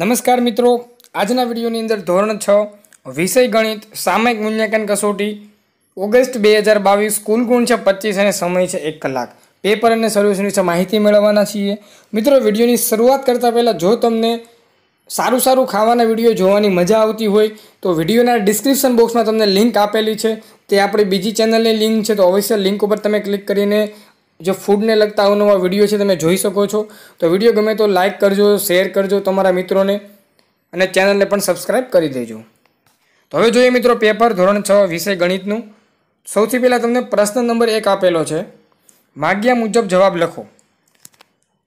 નમસ્કાર મિત્રો આજના વિડીયોની અંદર ધોરણ છ વિષય ગણિત સામયિક મૂલ્યાંકન કસોટી ઓગસ્ટ બે હજાર બાવીસ કુલ ગુણ છે પચીસ અને સમય છે એક કલાક પેપર અને સર્વિસ વિશે માહિતી મેળવવાના છીએ મિત્રો વિડીયોની શરૂઆત કરતાં પહેલાં જો તમને સારું સારું ખાવાના વિડીયો જોવાની મજા આવતી હોય તો વિડીયોના ડિસ્ક્રિપ્શન બોક્સમાં તમને લિંક આપેલી છે તે આપણી બીજી ચેનલની લિંક છે તો અવશ્ય લિંક ઉપર તમે ક્લિક કરીને જે ફૂડને લગતા અવનવા વિડીયો છે તમે જોઈ શકો છો તો વિડીયો ગમે તો લાઇક કરજો શેર કરજો તમારા મિત્રોને અને ચેનલને પણ સબસ્ક્રાઇબ કરી દેજો તો હવે જોઈએ મિત્રો પેપર ધોરણ છ વિષય ગણિતનું સૌથી પહેલાં તમને પ્રશ્ન નંબર એક આપેલો છે માગ્યા મુજબ જવાબ લખો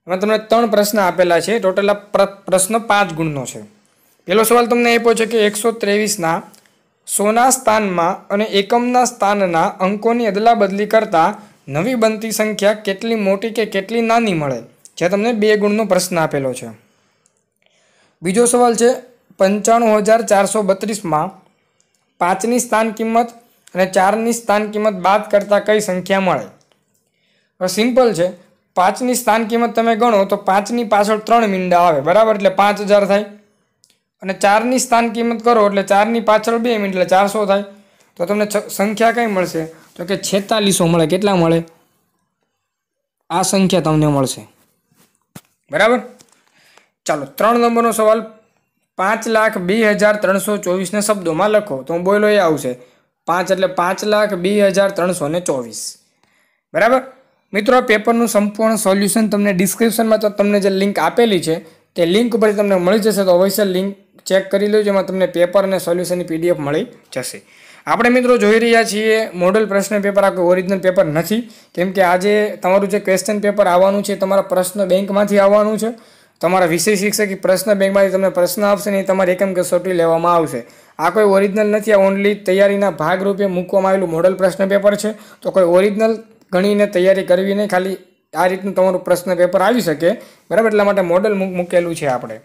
એમાં તમને ત્રણ પ્રશ્ન આપેલા છે ટોટલ આ પ્રશ્ન પાંચ ગુણનો છે પહેલો સવાલ તમને આપ્યો છે કે એકસો ત્રેવીસના સોના સ્થાનમાં અને એકમના સ્થાનના અંકોની અદલાબદલી કરતાં નવી બનતી સંખ્યા કેટલી મોટી કે કેટલી નાની મળે જે તમને બે ગુણનો પ્રશ્ન આપેલો છે બીજો સવાલ છે પંચાણું હજાર ચારસો બત્રીસમાં પાંચની સ્થાન કિંમત અને ચારની સ્થાન કિંમત બાદ કરતાં કઈ સંખ્યા મળે હવે સિમ્પલ છે પાંચની સ્થાન કિંમત તમે ગણો તો પાંચની પાછળ ત્રણ મીંડા આવે બરાબર એટલે પાંચ હજાર થાય અને ચારની સ્થાન કિંમત કરો એટલે ચારની પાછળ બે મીંડા એટલે ચારસો થાય તો તમને સંખ્યા કઈ મળશે તો કે છેતાલીસો મળે કેટલા મળે આ સંખ્યા તમને મળશે બરાબર ચાલો ત્રણ નંબરનો સવાલ પાંચ લાખ બે હજાર ત્રણસો ચોવીસને શબ્દોમાં લખો તો હું બોલો એ આવશે પાંચ એટલે પાંચ લાખ બે હજાર ત્રણસો ને ચોવીસ બરાબર મિત્રો પેપરનું સંપૂર્ણ સોલ્યુશન તમને ડિસ્ક્રિપ્શનમાં તો તમને જે લિંક આપેલી છે તે લિંક ઉપર તમને મળી જશે તો અવશ્ય લિંક ચેક કરી લો જેમાં તમને પેપર અને સોલ્યુશનની પીડીએફ મળી જશે આપણે મિત્રો જોઈ રહ્યા છીએ મોડલ પ્રશ્ન પેપર આ કોઈ ઓરિજિનલ પેપર નથી કેમ કે આજે તમારું જે ક્વેશ્ચન પેપર આવવાનું છે તમારા પ્રશ્ન બેંકમાંથી આવવાનું છે તમારા વિષય શિક્ષક પ્રશ્ન બેંકમાંથી તમને પ્રશ્ન આપશે ને તમારે એકમ કસોટી લેવામાં આવશે આ કોઈ ઓરિજિનલ નથી આ ઓનલી તૈયારીના ભાગરૂપે મૂકવામાં આવેલું મોડલ પ્રશ્ન પેપર છે તો કોઈ ઓરિજિનલ ગણીને તૈયારી કરવી નહીં ખાલી આ રીતનું તમારું પ્રશ્ન પેપર આવી શકે બરાબર એટલા માટે મોડલ મૂકેલું છે આપણે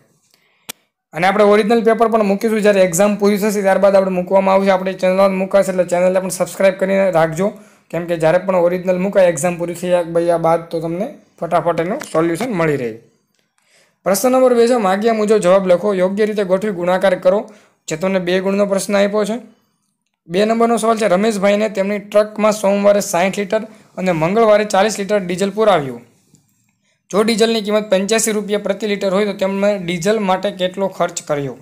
અને આપણે ઓરિજિનલ પેપર પણ મૂકીશું જ્યારે એક્ઝામ પૂરી થશે ત્યારબાદ આપણે મૂકવામાં આવશે આપણે ચેનલ મૂકાશે એટલે ચેનલને પણ સબસ્ક્રાઈબ કરીને રાખજો કેમ કે જ્યારે પણ ઓરિજિનલ મૂકાય એક્ઝામ પૂરી થયા ગયા બાદ તો તમને ફટાફટ એનું સોલ્યુશન મળી રહે પ્રશ્ન નંબર બે છે માગ્યા મુજબ જવાબ લખો યોગ્ય રીતે ગોઠવી ગુણાકાર કરો જે તમને બે ગુણનો પ્રશ્ન આપ્યો છે બે નંબરનો સવાલ છે રમેશભાઈને તેમની ટ્રકમાં સોમવારે સાઠ લીટર અને મંગળવારે ચાલીસ લીટર ડીઝલ પુરાવ્યું જો ડીઝલની કિંમત પંચ્યાસી રૂપિયા પ્રતિ લીટર હોય તો તેમણે ડીઝલ માટે કેટલો ખર્ચ કર્યો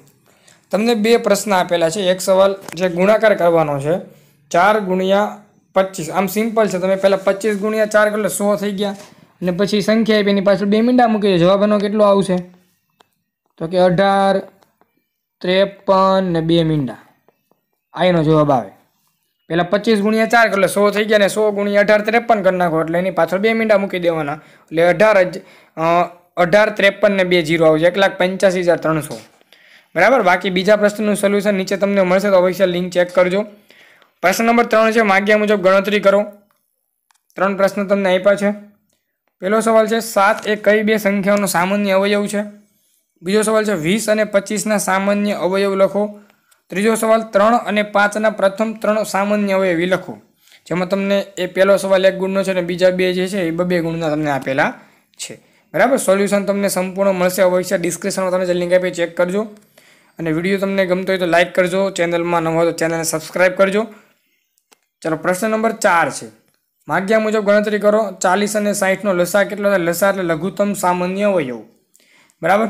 તમને બે પ્રશ્ન આપેલા છે એક સવાલ જે ગુણાકાર કરવાનો છે ચાર ગુણ્યા પચીસ આમ સિમ્પલ છે તમે પહેલાં પચીસ ગુણ્યા ચાર એટલે સો થઈ ગયા અને પછી સંખ્યા આપી એની પાછળ બે મીંડા મૂકી દે જવાબ એનો કેટલો આવશે તો કે અઢાર ત્રેપન ને બે મીંડા આ એનો જવાબ આવે પહેલાં પચીસ ગુણ્યા ચાર એટલે સો થઈ ગયા ને સો ગુણ્યા અઢાર ત્રેપન કરી નાખો એટલે એની પાછળ બે મીંડા મૂકી દેવાના એટલે અઢાર જ અઢાર ત્રેપન ને બે જીરો આવશે એક લાખ પંચ્યાસી હજાર ત્રણસો બરાબર બાકી બીજા પ્રશ્નનું સોલ્યુશન નીચે તમને મળશે તો અવશ્ય લિંક ચેક કરજો પ્રશ્ન નંબર ત્રણ છે માગ્યા મુજબ ગણતરી કરો ત્રણ પ્રશ્ન તમને આપ્યા છે પહેલો સવાલ છે સાત એ કઈ બે સંખ્યાઓનો સામાન્ય અવયવ છે બીજો સવાલ છે વીસ અને પચીસના સામાન્ય અવયવ લખો ત્રીજો સવાલ ત્રણ અને પાંચના પ્રથમ ત્રણ સામાન્ય અવયવી લખો જેમાં તમને એ પહેલો સવાલ એક ગુણનો છે અને બીજા બે જે છે એ બબે ગુણના તમને આપેલા છે બરાબર સોલ્યુશન તમને સંપૂર્ણ મળશે અવશ્ય ડિસ્ક્રિપ્શનમાં તમે જે લિંક આપી ચેક કરજો અને વિડીયો તમને ગમતો હોય તો લાઇક કરજો ચેનલમાં ન હોય તો ચેનલને સબસ્ક્રાઈબ કરજો ચાલો પ્રશ્ન નંબર ચાર છે માગ્યા મુજબ ગણતરી કરો ચાલીસ અને સાહીઠનો લસા કેટલો થાય લસા એટલે લઘુત્તમ સામાન્ય અવયવ બરાબર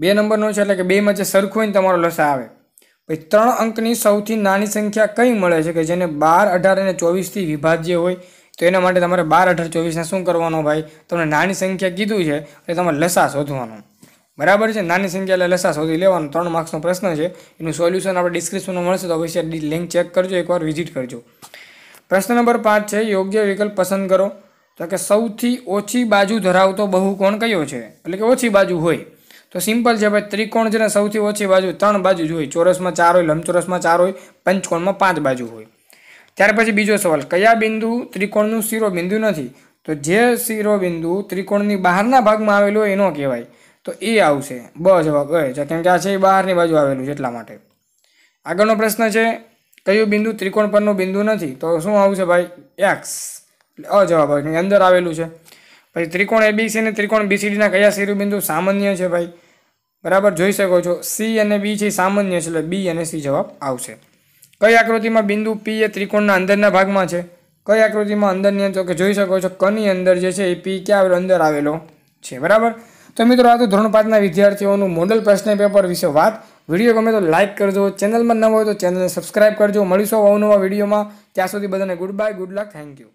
બે નંબરનો છે એટલે કે બેમાં જે સરખું હોય ને તમારો લસા આવે ભાઈ ત્રણ અંકની સૌથી નાની સંખ્યા કઈ મળે છે કે જેને બાર અઢાર અને ચોવીસથી વિભાજ્ય હોય તો એના માટે તમારે બાર અઢાર ચોવીસને શું કરવાનો ભાઈ તમને નાની સંખ્યા કીધું છે એટલે તમારે લસા શોધવાનો બરાબર છે નાની સંખ્યા એટલે લસા શોધી લેવાનો ત્રણ માર્ક્સનો પ્રશ્ન છે એનું સોલ્યુશન આપણે ડિસ્ક્રિપ્શનમાં મળશે તો અવશ્ય લિંક ચેક કરજો એકવાર વિઝિટ કરજો પ્રશ્ન નંબર પાંચ છે યોગ્ય વિકલ્પ પસંદ કરો તો કે સૌથી ઓછી બાજુ ધરાવતો બહુ કોણ કયો છે એટલે કે ઓછી બાજુ હોય તો સિમ્પલ છે ભાઈ ત્રિકોણ છે ને સૌથી ઓછી બાજુ ત્રણ બાજુ જ હોય ચોરસમાં ચાર હોય લંબચોરસમાં ચાર હોય પંચકોણમાં પાંચ બાજુ હોય ત્યાર પછી બીજો સવાલ કયા બિંદુ ત્રિકોણનું શિરોબિંદુ નથી તો જે શિરોબિંદુ ત્રિકોણની બહારના ભાગમાં આવેલું હોય એનો કહેવાય તો એ આવશે બ જવાબ હોય છે કેમ કે આ છે એ બહારની બાજુ આવેલું છે એટલા માટે આગળનો પ્રશ્ન છે કયું બિંદુ ત્રિકોણ પરનું બિંદુ નથી તો શું આવશે ભાઈ એક્સ અ જવાબ અંદર આવેલું છે પછી ત્રિકોણ એબીસી અને ત્રિકોણ બીસીડીના કયા શિરોબિંદુ સામાન્ય છે ભાઈ બરાબર જોઈ શકો છો સી અને બી છે સામાન્ય છે એટલે બી અને સી જવાબ આવશે કઈ આકૃતિમાં બિંદુ પી એ ત્રિકોણના અંદરના ભાગમાં છે કઈ આકૃતિમાં અંદરની અંદર કે જોઈ શકો છો કની અંદર જે છે એ પી ક્યાં આવેલો અંદર આવેલો છે બરાબર તો મિત્રો આ તો ધોરણ પાંચના વિદ્યાર્થીઓનું મોડલ પ્રશ્ન પેપર વિશે વાત વિડીયો ગમે તો લાઇક કરજો ચેનલમાં ન હોય તો ચેનલને સબસ્ક્રાઇબ કરજો મળીશું અવનવા વિડીયોમાં ત્યાં સુધી બધાને good bye good luck thank you